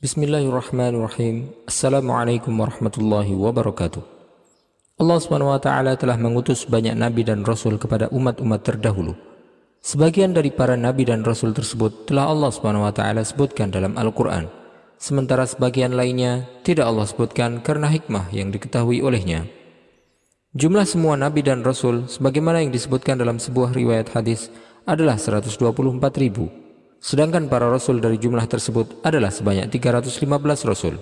Bismillahirrahmanirrahim. Assalamualaikum warahmatullahi wabarakatuh. Allah Subhanahu wa taala telah mengutus banyak nabi dan rasul kepada umat-umat terdahulu. Sebagian dari para nabi dan rasul tersebut telah Allah Subhanahu wa taala sebutkan dalam Al-Qur'an. Sementara sebagian lainnya tidak Allah sebutkan karena hikmah yang diketahui olehnya. Jumlah semua nabi dan rasul sebagaimana yang disebutkan dalam sebuah riwayat hadis adalah 124 ribu. Sedangkan para rasul dari jumlah tersebut adalah sebanyak 315 rasul.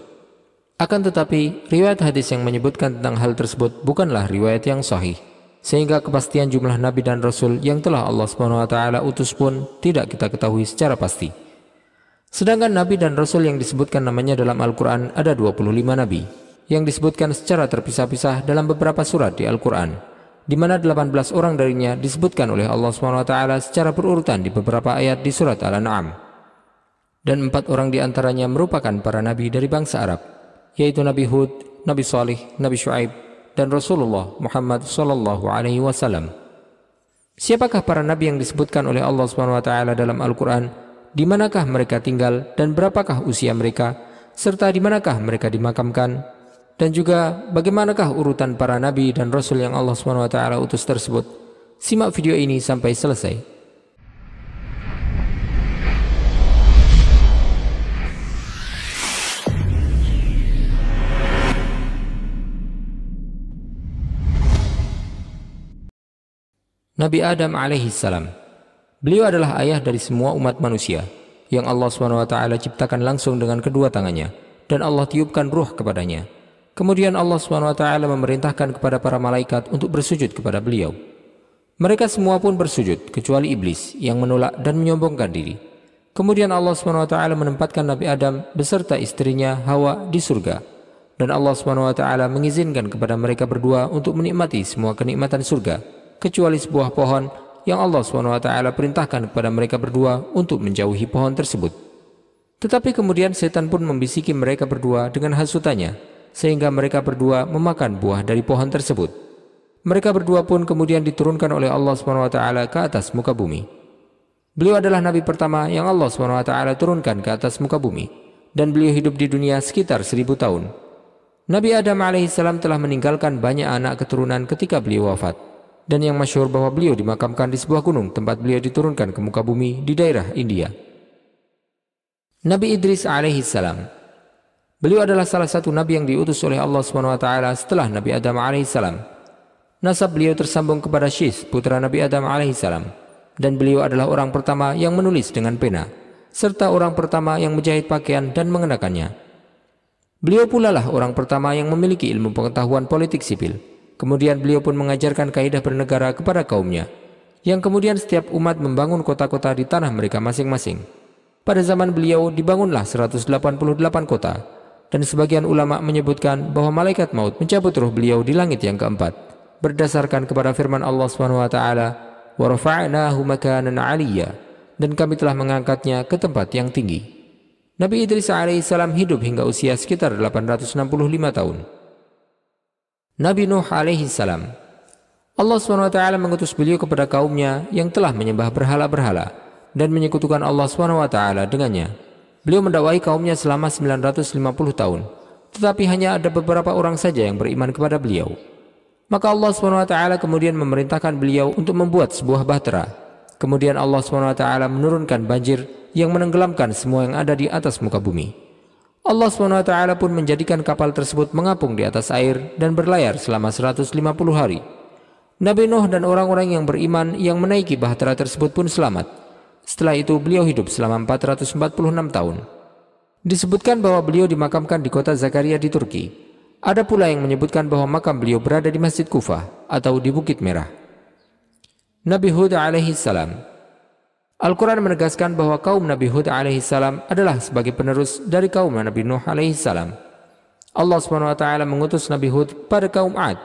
Akan tetapi, riwayat hadis yang menyebutkan tentang hal tersebut bukanlah riwayat yang sahih. Sehingga kepastian jumlah nabi dan rasul yang telah Allah SWT utus pun tidak kita ketahui secara pasti. Sedangkan nabi dan rasul yang disebutkan namanya dalam Al-Quran ada 25 nabi, yang disebutkan secara terpisah-pisah dalam beberapa surat di Al-Quran di mana 18 orang darinya disebutkan oleh Allah Swt secara berurutan di beberapa ayat di surat Al-An'am. Dan empat orang di antaranya merupakan para nabi dari bangsa Arab, yaitu Nabi Hud, Nabi Salih, Nabi Shu'aib, dan Rasulullah Muhammad SAW. Siapakah para nabi yang disebutkan oleh Allah Swt dalam Al-Quran? Di manakah mereka tinggal dan berapakah usia mereka? Serta di manakah mereka dimakamkan? dan juga bagaimanakah urutan para nabi dan rasul yang Allah Swt utus tersebut. Simak video ini sampai selesai. Nabi Adam alaihi salam. Beliau adalah ayah dari semua umat manusia yang Allah Swt ciptakan langsung dengan kedua tangannya dan Allah tiupkan ruh kepadanya. Kemudian Allah SWT memerintahkan kepada para malaikat untuk bersujud kepada beliau. Mereka semua pun bersujud, kecuali iblis yang menolak dan menyombongkan diri. Kemudian Allah SWT menempatkan Nabi Adam beserta istrinya Hawa di surga. Dan Allah SWT mengizinkan kepada mereka berdua untuk menikmati semua kenikmatan surga, kecuali sebuah pohon yang Allah SWT perintahkan kepada mereka berdua untuk menjauhi pohon tersebut. Tetapi kemudian setan pun membisiki mereka berdua dengan hasutannya, sehingga mereka berdua memakan buah dari pohon tersebut. Mereka berdua pun kemudian diturunkan oleh Allah SWT ke atas muka bumi. Beliau adalah nabi pertama yang Allah SWT turunkan ke atas muka bumi dan beliau hidup di dunia sekitar seribu tahun. Nabi Adam alaihissalam telah meninggalkan banyak anak keturunan ketika beliau wafat dan yang masyhur bahwa beliau dimakamkan di sebuah gunung tempat beliau diturunkan ke muka bumi di daerah India. Nabi Idris alaihissalam Beliau adalah salah satu nabi yang diutus oleh Allah Subhanahu wa taala setelah Nabi Adam alaihissalam. Nasab beliau tersambung kepada Syis, putra Nabi Adam alaihissalam, dan beliau adalah orang pertama yang menulis dengan pena, serta orang pertama yang menjahit pakaian dan mengenakannya. Beliau pula lah orang pertama yang memiliki ilmu pengetahuan politik sipil. Kemudian beliau pun mengajarkan kaidah bernegara kepada kaumnya, yang kemudian setiap umat membangun kota-kota di tanah mereka masing-masing. Pada zaman beliau dibangunlah 188 kota, dan sebagian ulama menyebutkan bahwa malaikat maut mencabut roh beliau di langit yang keempat berdasarkan kepada firman Allah Swt. wa taala, "Wa rafa'nahu Dan kami telah mengangkatnya ke tempat yang tinggi. Nabi Idris alaihissalam hidup hingga usia sekitar 865 tahun. Nabi Nuh alaihissalam Allah SWT mengutus beliau kepada kaumnya yang telah menyembah berhala-berhala dan menyekutukan Allah SWT dengannya. Beliau mendakwahi kaumnya selama 950 tahun, tetapi hanya ada beberapa orang saja yang beriman kepada beliau. Maka Allah SWT kemudian memerintahkan beliau untuk membuat sebuah bahtera. Kemudian Allah SWT menurunkan banjir yang menenggelamkan semua yang ada di atas muka bumi. Allah SWT pun menjadikan kapal tersebut mengapung di atas air dan berlayar selama 150 hari. Nabi Nuh dan orang-orang yang beriman yang menaiki bahtera tersebut pun selamat. Setelah itu beliau hidup selama 446 tahun. Disebutkan bahwa beliau dimakamkan di kota Zakaria di Turki. Ada pula yang menyebutkan bahwa makam beliau berada di Masjid Kufah atau di Bukit Merah. Nabi Hud alaihi salam Al-Quran menegaskan bahwa kaum Nabi Hud alaihi salam adalah sebagai penerus dari kaum Nabi Nuh alaihi salam. Allah swt mengutus Nabi Hud pada kaum Ad,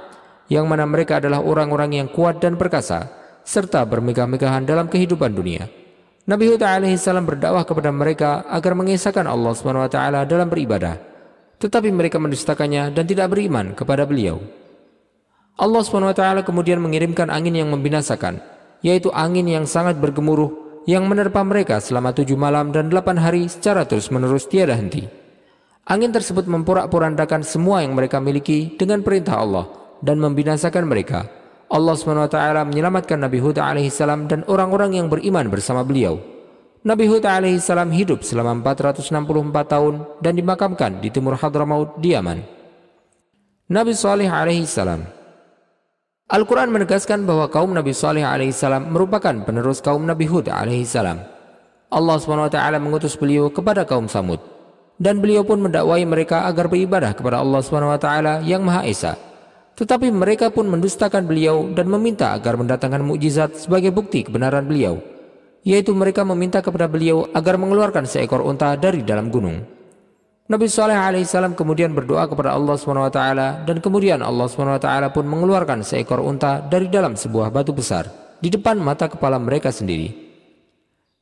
yang mana mereka adalah orang-orang yang kuat dan perkasa, serta bermegah-megahan dalam kehidupan dunia. Nabi Hud salam berdakwah kepada mereka agar mengisahkan Allah subhanahu wa taala dalam beribadah. Tetapi mereka mendustakannya dan tidak beriman kepada beliau. Allah subhanahu wa taala kemudian mengirimkan angin yang membinasakan, yaitu angin yang sangat bergemuruh yang menerpa mereka selama tujuh malam dan delapan hari secara terus-menerus tiada henti. Angin tersebut memporak-porandakan semua yang mereka miliki dengan perintah Allah dan membinasakan mereka. Allah SWT menyelamatkan Nabi Hud alaihissalam dan orang-orang yang beriman bersama beliau. Nabi Hud alaihissalam hidup selama 464 tahun dan dimakamkan di timur Hadramaut di Yaman. Nabi Salih alaihissalam Al-Quran menegaskan bahwa kaum Nabi Salih alaihissalam merupakan penerus kaum Nabi Hud alaihissalam. Allah SWT mengutus beliau kepada kaum Samud. Dan beliau pun mendakwai mereka agar beribadah kepada Allah SWT yang Maha Esa tetapi mereka pun mendustakan beliau dan meminta agar mendatangkan mukjizat sebagai bukti kebenaran beliau, yaitu mereka meminta kepada beliau agar mengeluarkan seekor unta dari dalam gunung. Nabi Saleh alaihissalam kemudian berdoa kepada Allah swt dan kemudian Allah swt pun mengeluarkan seekor unta dari dalam sebuah batu besar di depan mata kepala mereka sendiri.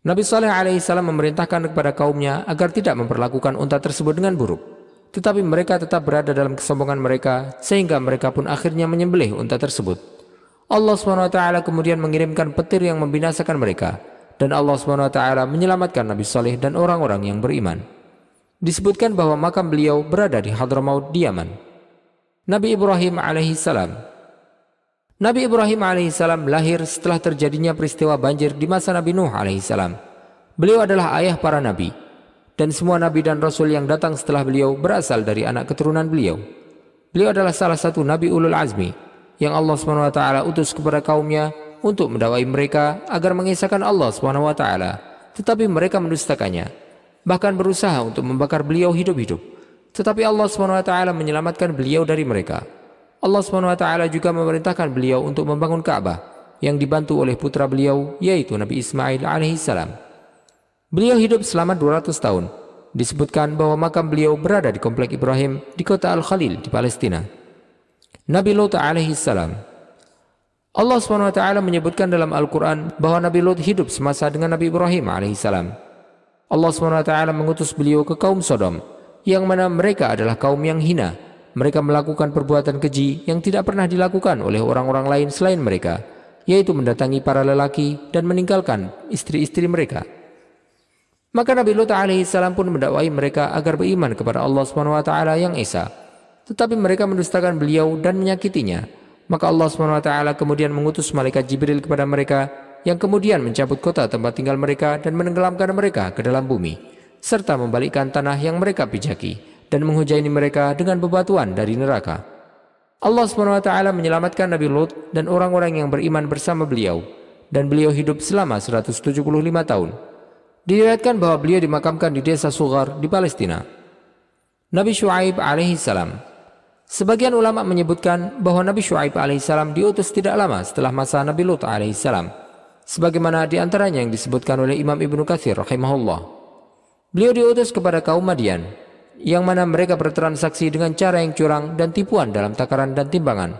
Nabi Saleh alaihissalam memerintahkan kepada kaumnya agar tidak memperlakukan unta tersebut dengan buruk tetapi mereka tetap berada dalam kesombongan mereka sehingga mereka pun akhirnya menyembelih unta tersebut. Allah SWT kemudian mengirimkan petir yang membinasakan mereka dan Allah SWT menyelamatkan Nabi Saleh dan orang-orang yang beriman. Disebutkan bahwa makam beliau berada di Hadramaut di Yaman. Nabi Ibrahim alaihissalam Nabi Ibrahim alaihissalam lahir setelah terjadinya peristiwa banjir di masa Nabi Nuh alaihissalam. Beliau adalah ayah para nabi dan semua nabi dan rasul yang datang setelah beliau berasal dari anak keturunan beliau. Beliau adalah salah satu nabi ulul azmi yang Allah Swt utus kepada kaumnya untuk mendawai mereka agar mengisahkan Allah Swt. Tetapi mereka mendustakannya, bahkan berusaha untuk membakar beliau hidup-hidup. Tetapi Allah Swt menyelamatkan beliau dari mereka. Allah Swt juga memerintahkan beliau untuk membangun Ka'bah yang dibantu oleh putra beliau yaitu Nabi Ismail alaihissalam. Beliau hidup selama 200 tahun. Disebutkan bahwa makam beliau berada di komplek Ibrahim di kota Al-Khalil di Palestina. Nabi Lot alaihi salam. Allah SWT menyebutkan dalam Al-Quran bahwa Nabi Lot hidup semasa dengan Nabi Ibrahim alaihi salam. Allah SWT mengutus beliau ke kaum Sodom, yang mana mereka adalah kaum yang hina. Mereka melakukan perbuatan keji yang tidak pernah dilakukan oleh orang-orang lain selain mereka, yaitu mendatangi para lelaki dan meninggalkan istri-istri mereka. Maka Nabi Lut alaihissalam pun mendakwai mereka agar beriman kepada Allah Subhanahu wa taala yang Esa. Tetapi mereka mendustakan beliau dan menyakitinya. Maka Allah Subhanahu wa taala kemudian mengutus malaikat Jibril kepada mereka yang kemudian mencabut kota tempat tinggal mereka dan menenggelamkan mereka ke dalam bumi serta membalikkan tanah yang mereka pijaki dan menghujani mereka dengan bebatuan dari neraka. Allah Subhanahu wa taala menyelamatkan Nabi Lut dan orang-orang yang beriman bersama beliau dan beliau hidup selama 175 tahun. Diriwayatkan bahwa beliau dimakamkan di desa Sugar di Palestina. Nabi Shu'aib salam Sebagian ulama menyebutkan bahwa Nabi Shu'aib salam diutus tidak lama setelah masa Nabi Lut alaihi salam Sebagaimana di antaranya yang disebutkan oleh Imam Ibnu Katsir rahimahullah. Beliau diutus kepada kaum Madian yang mana mereka bertransaksi dengan cara yang curang dan tipuan dalam takaran dan timbangan.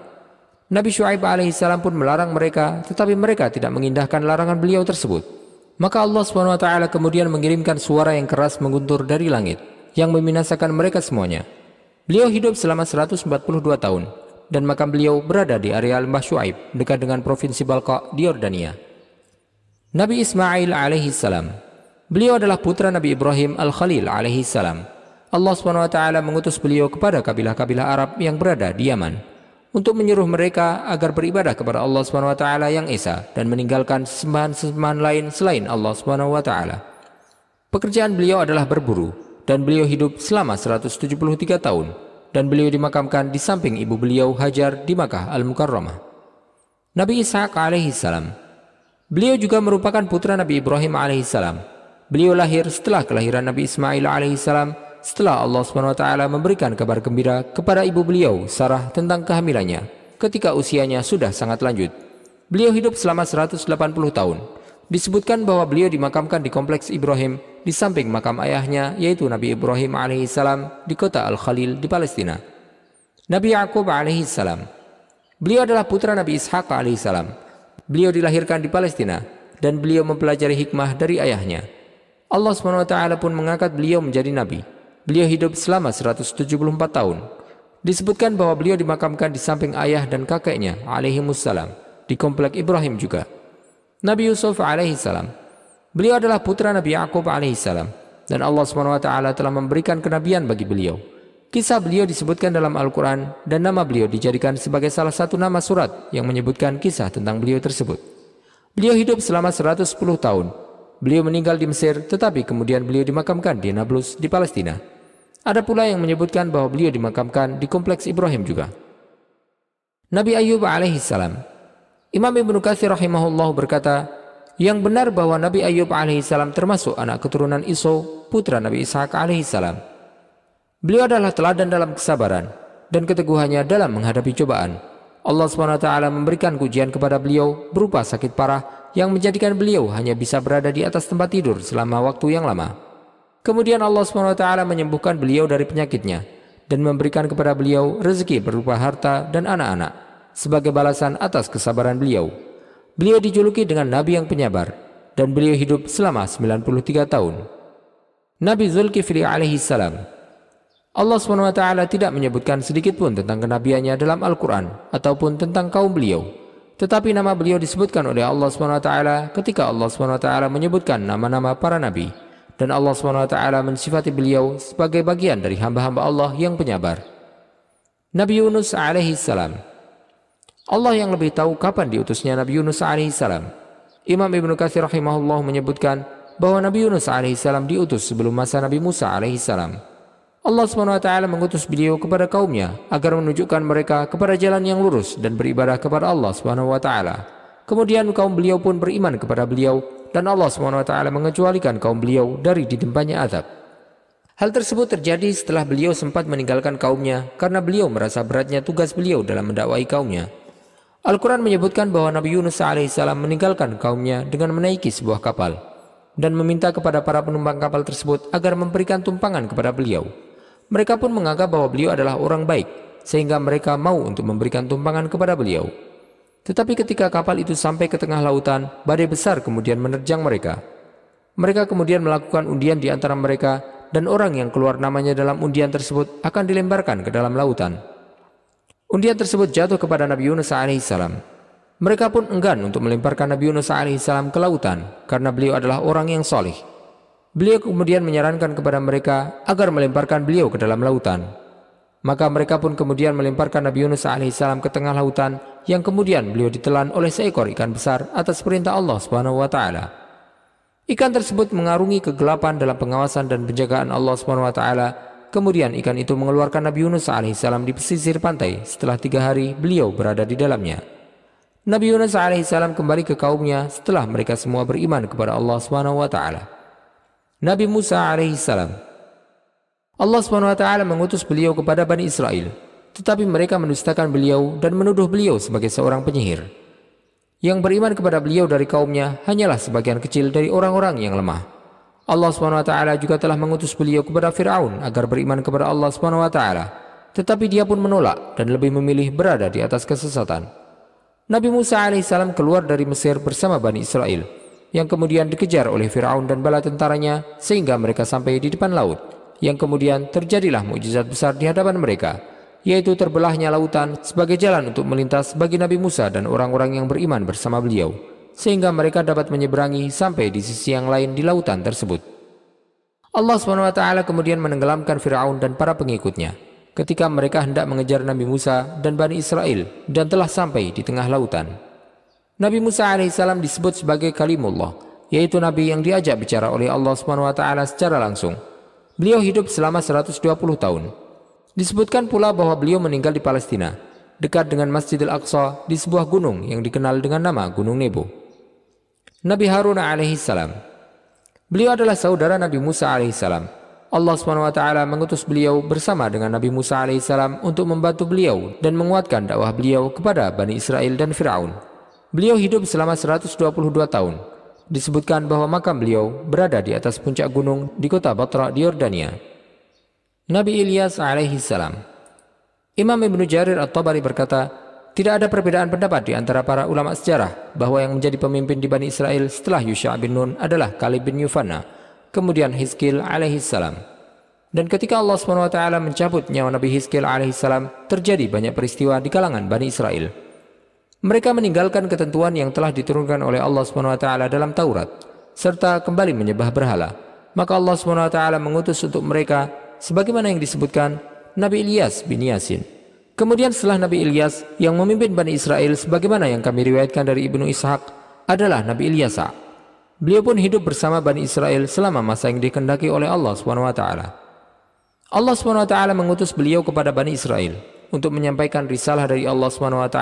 Nabi Shu'aib salam pun melarang mereka, tetapi mereka tidak mengindahkan larangan beliau tersebut. Maka Allah SWT kemudian mengirimkan suara yang keras mengguntur dari langit, yang membinasakan mereka semuanya. Beliau hidup selama 142 tahun, dan makam beliau berada di areal Mbah Shu'aib, dekat dengan Provinsi Balqa di Yordania. Nabi Ismail alaihi salam. Beliau adalah putra Nabi Ibrahim al-Khalil alaihi salam. Allah SWT mengutus beliau kepada kabilah-kabilah Arab yang berada di Yaman untuk menyuruh mereka agar beribadah kepada Allah Subhanahu wa taala yang esa dan meninggalkan sembahan-sembahan lain selain Allah Subhanahu wa taala. Pekerjaan beliau adalah berburu dan beliau hidup selama 173 tahun dan beliau dimakamkan di samping ibu beliau Hajar di Makkah Al-Mukarramah. Nabi Ishak alaihissalam. Beliau juga merupakan putra Nabi Ibrahim alaihissalam. Beliau lahir setelah kelahiran Nabi Ismail alaihissalam setelah Allah SWT memberikan kabar gembira kepada ibu beliau, Sarah, tentang kehamilannya ketika usianya sudah sangat lanjut. Beliau hidup selama 180 tahun. Disebutkan bahwa beliau dimakamkan di kompleks Ibrahim di samping makam ayahnya yaitu Nabi Ibrahim alaihissalam di kota Al-Khalil di Palestina. Nabi Yakub alaihissalam. Beliau adalah putra Nabi Ishak alaihissalam. Beliau dilahirkan di Palestina dan beliau mempelajari hikmah dari ayahnya. Allah SWT pun mengangkat beliau menjadi nabi. Beliau hidup selama 174 tahun. Disebutkan bahwa beliau dimakamkan di samping ayah dan kakeknya alaihi salam di komplek Ibrahim juga. Nabi Yusuf alaihi salam. Beliau adalah putra Nabi Yakub alaihi salam dan Allah Swt telah memberikan kenabian bagi beliau. Kisah beliau disebutkan dalam Al-Quran dan nama beliau dijadikan sebagai salah satu nama surat yang menyebutkan kisah tentang beliau tersebut. Beliau hidup selama 110 tahun Beliau meninggal di Mesir, tetapi kemudian beliau dimakamkan di Nablus di Palestina. Ada pula yang menyebutkan bahwa beliau dimakamkan di kompleks Ibrahim juga. Nabi Ayub alaihissalam. Imam Ibnu Katsir rahimahullah berkata, yang benar bahwa Nabi Ayub alaihissalam termasuk anak keturunan Iso, putra Nabi Ishak alaihissalam. Beliau adalah teladan dalam kesabaran dan keteguhannya dalam menghadapi cobaan. Allah SWT memberikan ujian kepada beliau berupa sakit parah yang menjadikan beliau hanya bisa berada di atas tempat tidur selama waktu yang lama. Kemudian Allah SWT menyembuhkan beliau dari penyakitnya dan memberikan kepada beliau rezeki berupa harta dan anak-anak sebagai balasan atas kesabaran beliau. Beliau dijuluki dengan Nabi yang penyabar dan beliau hidup selama 93 tahun. Nabi Zulkifli alaihi salam Allah SWT tidak menyebutkan sedikit pun tentang kenabiannya dalam Al-Quran ataupun tentang kaum beliau. Tetapi nama beliau disebutkan oleh Allah Swt ketika Allah Swt menyebutkan nama-nama para nabi dan Allah Swt mensifati beliau sebagai bagian dari hamba-hamba Allah yang penyabar. Nabi Yunus alaihi salam. Allah yang lebih tahu kapan diutusnya Nabi Yunus alaihi salam. Imam Ibnu Katsir rahimahullah menyebutkan bahwa Nabi Yunus alaihi salam diutus sebelum masa Nabi Musa alaihi salam. Allah SWT mengutus beliau kepada kaumnya agar menunjukkan mereka kepada jalan yang lurus dan beribadah kepada Allah SWT. Kemudian kaum beliau pun beriman kepada beliau dan Allah SWT mengecualikan kaum beliau dari ditimpanya azab. Hal tersebut terjadi setelah beliau sempat meninggalkan kaumnya karena beliau merasa beratnya tugas beliau dalam mendakwai kaumnya. Al-Quran menyebutkan bahwa Nabi Yunus as meninggalkan kaumnya dengan menaiki sebuah kapal dan meminta kepada para penumpang kapal tersebut agar memberikan tumpangan kepada beliau. Mereka pun menganggap bahwa beliau adalah orang baik, sehingga mereka mau untuk memberikan tumpangan kepada beliau. Tetapi ketika kapal itu sampai ke tengah lautan, badai besar kemudian menerjang mereka. Mereka kemudian melakukan undian di antara mereka, dan orang yang keluar namanya dalam undian tersebut akan dilemparkan ke dalam lautan. Undian tersebut jatuh kepada Nabi Yunus alaihissalam. Mereka pun enggan untuk melemparkan Nabi Yunus alaihissalam ke lautan, karena beliau adalah orang yang solih. Beliau kemudian menyarankan kepada mereka agar melemparkan beliau ke dalam lautan. Maka mereka pun kemudian melemparkan Nabi Yunus alaihissalam ke tengah lautan yang kemudian beliau ditelan oleh seekor ikan besar atas perintah Allah Subhanahu wa taala. Ikan tersebut mengarungi kegelapan dalam pengawasan dan penjagaan Allah Subhanahu wa taala. Kemudian ikan itu mengeluarkan Nabi Yunus alaihissalam di pesisir pantai setelah tiga hari beliau berada di dalamnya. Nabi Yunus alaihissalam kembali ke kaumnya setelah mereka semua beriman kepada Allah Subhanahu wa taala. Nabi Musa alaihissalam. Allah swt mengutus beliau kepada Bani Israel, tetapi mereka mendustakan beliau dan menuduh beliau sebagai seorang penyihir. Yang beriman kepada beliau dari kaumnya hanyalah sebagian kecil dari orang-orang yang lemah. Allah swt juga telah mengutus beliau kepada Fir'aun agar beriman kepada Allah swt, tetapi dia pun menolak dan lebih memilih berada di atas kesesatan. Nabi Musa alaihissalam keluar dari Mesir bersama Bani Israel yang kemudian dikejar oleh Firaun dan bala tentaranya sehingga mereka sampai di depan laut yang kemudian terjadilah mukjizat besar di hadapan mereka yaitu terbelahnya lautan sebagai jalan untuk melintas bagi Nabi Musa dan orang-orang yang beriman bersama beliau sehingga mereka dapat menyeberangi sampai di sisi yang lain di lautan tersebut Allah SWT kemudian menenggelamkan Firaun dan para pengikutnya ketika mereka hendak mengejar Nabi Musa dan Bani Israel dan telah sampai di tengah lautan. Nabi Musa alaihissalam disebut sebagai kalimullah, yaitu nabi yang diajak bicara oleh Allah swt secara langsung. Beliau hidup selama 120 tahun. Disebutkan pula bahwa beliau meninggal di Palestina, dekat dengan Masjidil Aqsa di sebuah gunung yang dikenal dengan nama Gunung Nebo. Nabi Harun alaihissalam. Beliau adalah saudara Nabi Musa alaihissalam. Allah swt mengutus beliau bersama dengan Nabi Musa alaihissalam untuk membantu beliau dan menguatkan dakwah beliau kepada Bani Israel dan Firaun. Beliau hidup selama 122 tahun. Disebutkan bahwa makam beliau berada di atas puncak gunung di kota Batra di Yordania. Nabi Ilyas alaihi salam. Imam Ibnu Jarir At-Tabari berkata, tidak ada perbedaan pendapat di antara para ulama sejarah bahwa yang menjadi pemimpin di Bani Israel setelah Yusha bin Nun adalah Khalid bin Yufanna, kemudian Hizkil alaihi salam. Dan ketika Allah SWT mencabut nyawa Nabi Hizkil alaihi salam, terjadi banyak peristiwa di kalangan Bani Israel. Mereka meninggalkan ketentuan yang telah diturunkan oleh Allah SWT dalam Taurat, serta kembali menyembah berhala. Maka Allah SWT mengutus untuk mereka, sebagaimana yang disebutkan, Nabi Ilyas bin Yasin. Kemudian setelah Nabi Ilyas yang memimpin Bani Israel sebagaimana yang kami riwayatkan dari Ibnu Ishaq adalah Nabi Ilyasa. Beliau pun hidup bersama Bani Israel selama masa yang dikendaki oleh Allah SWT. Allah SWT mengutus beliau kepada Bani Israel untuk menyampaikan risalah dari Allah SWT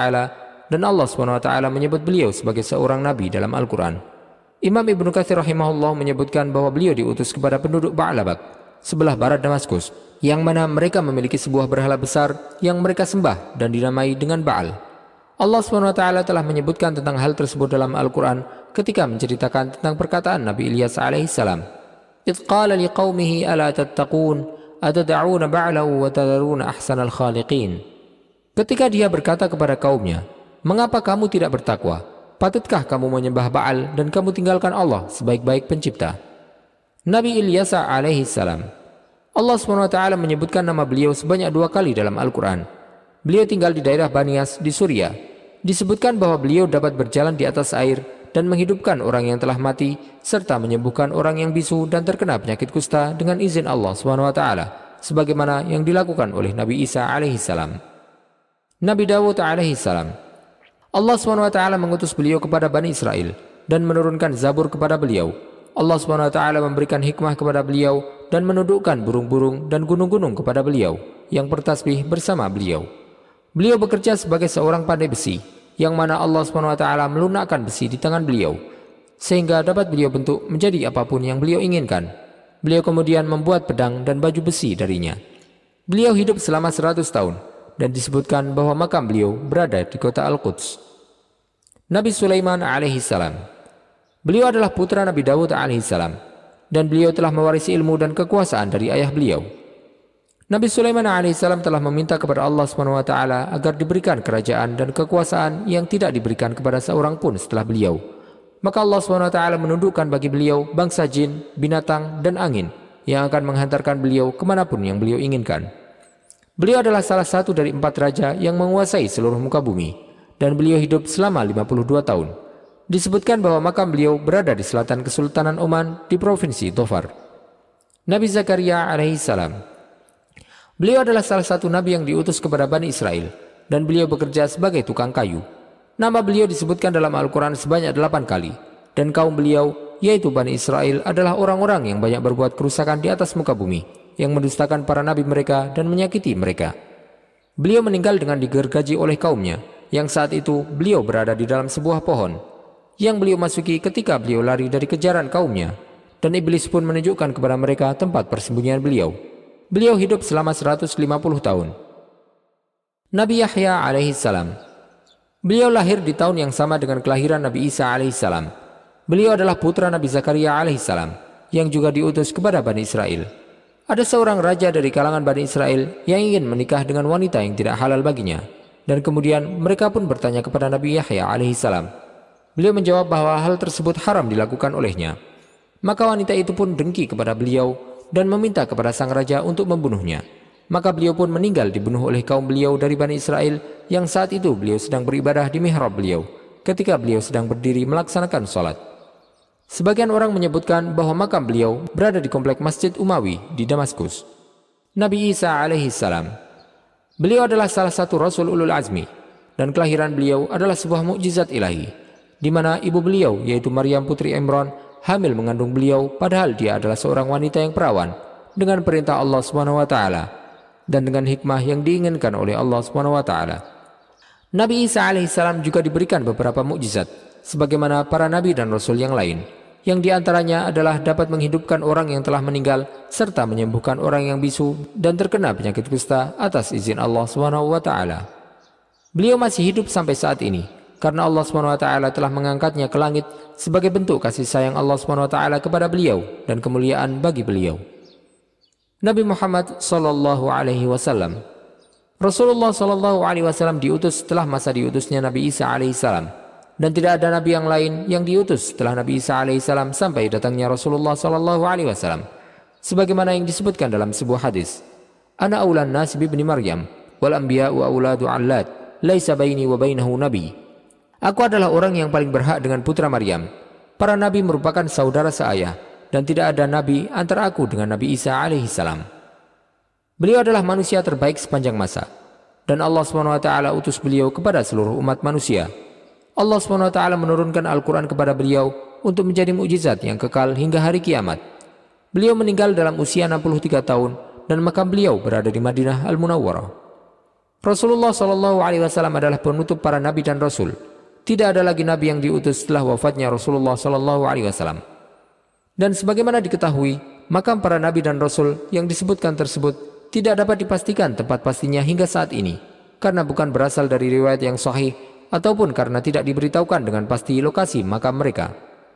dan Allah swt menyebut beliau sebagai seorang nabi dalam Al-Qur'an. Imam Ibnu Katsir rahimahullah menyebutkan bahwa beliau diutus kepada penduduk Ba'labak, sebelah barat Damaskus, yang mana mereka memiliki sebuah berhala besar yang mereka sembah dan dinamai dengan Ba'al. Allah swt telah menyebutkan tentang hal tersebut dalam Al-Qur'an ketika menceritakan tentang perkataan Nabi Ilyas alaihissalam. "Idz qala ala tattaqun atad'una ba'lahu wa tadaruna ahsanal Ketika dia berkata kepada kaumnya, mengapa kamu tidak bertakwa? Patutkah kamu menyembah Baal dan kamu tinggalkan Allah sebaik-baik pencipta? Nabi Ilyasa alaihi salam. Allah SWT menyebutkan nama beliau sebanyak dua kali dalam Al-Quran. Beliau tinggal di daerah Banias di Suria. Disebutkan bahwa beliau dapat berjalan di atas air dan menghidupkan orang yang telah mati serta menyembuhkan orang yang bisu dan terkena penyakit kusta dengan izin Allah SWT sebagaimana yang dilakukan oleh Nabi Isa alaihissalam. Nabi Dawud alaihissalam Allah SWT mengutus beliau kepada Bani Israel dan menurunkan Zabur kepada beliau. Allah SWT memberikan hikmah kepada beliau dan menundukkan burung-burung dan gunung-gunung kepada beliau yang bertasbih bersama beliau. Beliau bekerja sebagai seorang pandai besi yang mana Allah SWT melunakkan besi di tangan beliau sehingga dapat beliau bentuk menjadi apapun yang beliau inginkan. Beliau kemudian membuat pedang dan baju besi darinya. Beliau hidup selama 100 tahun dan disebutkan bahwa makam beliau berada di kota Al-Quds. Nabi Sulaiman alaihissalam. Beliau adalah putra Nabi Dawud alaihissalam dan beliau telah mewarisi ilmu dan kekuasaan dari ayah beliau. Nabi Sulaiman alaihissalam telah meminta kepada Allah swt agar diberikan kerajaan dan kekuasaan yang tidak diberikan kepada seorang pun setelah beliau. Maka Allah swt menundukkan bagi beliau bangsa jin, binatang, dan angin yang akan menghantarkan beliau kemanapun yang beliau inginkan. Beliau adalah salah satu dari empat raja yang menguasai seluruh muka bumi, dan beliau hidup selama 52 tahun. Disebutkan bahwa makam beliau berada di selatan Kesultanan Oman di Provinsi Tofar. Nabi Zakaria alaihissalam Beliau adalah salah satu nabi yang diutus kepada Bani Israel, dan beliau bekerja sebagai tukang kayu. Nama beliau disebutkan dalam Al-Quran sebanyak delapan kali, dan kaum beliau, yaitu Bani Israel, adalah orang-orang yang banyak berbuat kerusakan di atas muka bumi yang mendustakan para nabi mereka dan menyakiti mereka. Beliau meninggal dengan digergaji oleh kaumnya, yang saat itu beliau berada di dalam sebuah pohon, yang beliau masuki ketika beliau lari dari kejaran kaumnya, dan iblis pun menunjukkan kepada mereka tempat persembunyian beliau. Beliau hidup selama 150 tahun. Nabi Yahya alaihissalam Beliau lahir di tahun yang sama dengan kelahiran Nabi Isa alaihissalam. Beliau adalah putra Nabi Zakaria alaihissalam yang juga diutus kepada Bani Israel. Ada seorang raja dari kalangan Bani Israel yang ingin menikah dengan wanita yang tidak halal baginya. Dan kemudian mereka pun bertanya kepada Nabi Yahya alaihissalam. Beliau menjawab bahwa hal tersebut haram dilakukan olehnya. Maka wanita itu pun dengki kepada beliau dan meminta kepada sang raja untuk membunuhnya. Maka beliau pun meninggal dibunuh oleh kaum beliau dari Bani Israel yang saat itu beliau sedang beribadah di mihrab beliau ketika beliau sedang berdiri melaksanakan sholat. Sebagian orang menyebutkan bahwa makam beliau berada di komplek Masjid Umawi di Damaskus. Nabi Isa alaihi salam. Beliau adalah salah satu Rasul Ulul Azmi dan kelahiran beliau adalah sebuah mukjizat ilahi di mana ibu beliau yaitu Maryam putri Imran hamil mengandung beliau padahal dia adalah seorang wanita yang perawan dengan perintah Allah Subhanahu wa taala dan dengan hikmah yang diinginkan oleh Allah Subhanahu wa taala. Nabi Isa alaihissalam juga diberikan beberapa mukjizat sebagaimana para nabi dan rasul yang lain yang diantaranya adalah dapat menghidupkan orang yang telah meninggal serta menyembuhkan orang yang bisu dan terkena penyakit kusta atas izin Allah swt. Beliau masih hidup sampai saat ini karena Allah swt telah mengangkatnya ke langit sebagai bentuk kasih sayang Allah swt kepada beliau dan kemuliaan bagi beliau. Nabi Muhammad Sallallahu Alaihi Wasallam Rasulullah Sallallahu Alaihi Wasallam diutus setelah masa diutusnya Nabi Isa Alaihissalam dan tidak ada nabi yang lain yang diutus setelah Nabi Isa alaihissalam sampai datangnya Rasulullah sallallahu alaihi wasallam. Sebagaimana yang disebutkan dalam sebuah hadis, "Ana aulan nas bi Maryam wal anbiya wa auladu alad laisa baini wa bainahu nabi." Aku adalah orang yang paling berhak dengan putra Maryam. Para nabi merupakan saudara seayah dan tidak ada nabi antara aku dengan Nabi Isa alaihissalam. Beliau adalah manusia terbaik sepanjang masa dan Allah swt utus beliau kepada seluruh umat manusia Allah SWT menurunkan Al-Quran kepada beliau untuk menjadi mujizat yang kekal hingga hari kiamat. Beliau meninggal dalam usia 63 tahun dan makam beliau berada di Madinah Al-Munawwarah. Rasulullah Shallallahu Alaihi Wasallam adalah penutup para nabi dan rasul. Tidak ada lagi nabi yang diutus setelah wafatnya Rasulullah Shallallahu Alaihi Wasallam. Dan sebagaimana diketahui, makam para nabi dan rasul yang disebutkan tersebut tidak dapat dipastikan tempat pastinya hingga saat ini, karena bukan berasal dari riwayat yang sahih ataupun karena tidak diberitahukan dengan pasti lokasi makam mereka,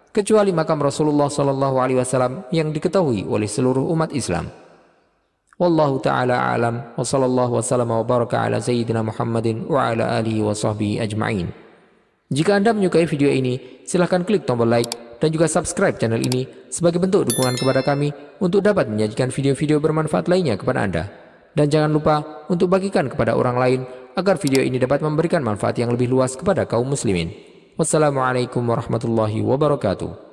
kecuali makam Rasulullah Shallallahu Alaihi Wasallam yang diketahui oleh seluruh umat Islam. Wallahu taala alam wa wasallam wa baraka ala sayyidina Muhammadin wa ala alihi wa sahbihi ajma'in. Jika Anda menyukai video ini, silahkan klik tombol like dan juga subscribe channel ini sebagai bentuk dukungan kepada kami untuk dapat menyajikan video-video bermanfaat lainnya kepada Anda. Dan jangan lupa untuk bagikan kepada orang lain agar video ini dapat memberikan manfaat yang lebih luas kepada kaum muslimin. Wassalamualaikum warahmatullahi wabarakatuh.